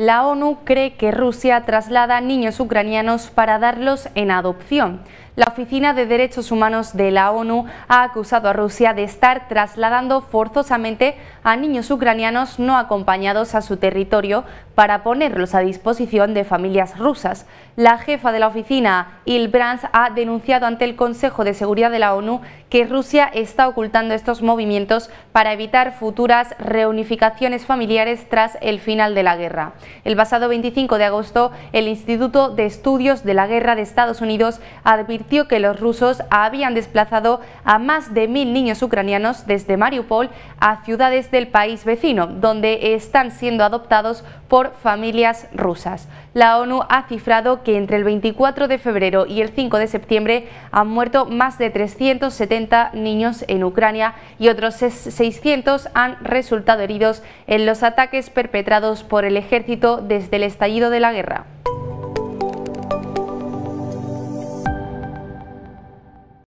La ONU cree que Rusia traslada niños ucranianos para darlos en adopción. La Oficina de Derechos Humanos de la ONU ha acusado a Rusia de estar trasladando forzosamente a niños ucranianos no acompañados a su territorio para ponerlos a disposición de familias rusas. La jefa de la oficina, Il ha denunciado ante el Consejo de Seguridad de la ONU que Rusia está ocultando estos movimientos para evitar futuras reunificaciones familiares tras el final de la guerra. El pasado 25 de agosto, el Instituto de Estudios de la Guerra de Estados Unidos advirtió que los rusos habían desplazado a más de mil niños ucranianos desde Mariupol a ciudades del país vecino, donde están siendo adoptados por familias rusas. La ONU ha cifrado que entre el 24 de febrero y el 5 de septiembre han muerto más de 370 niños en Ucrania y otros 600 han resultado heridos en los ataques perpetrados por el ejército desde el estallido de la guerra.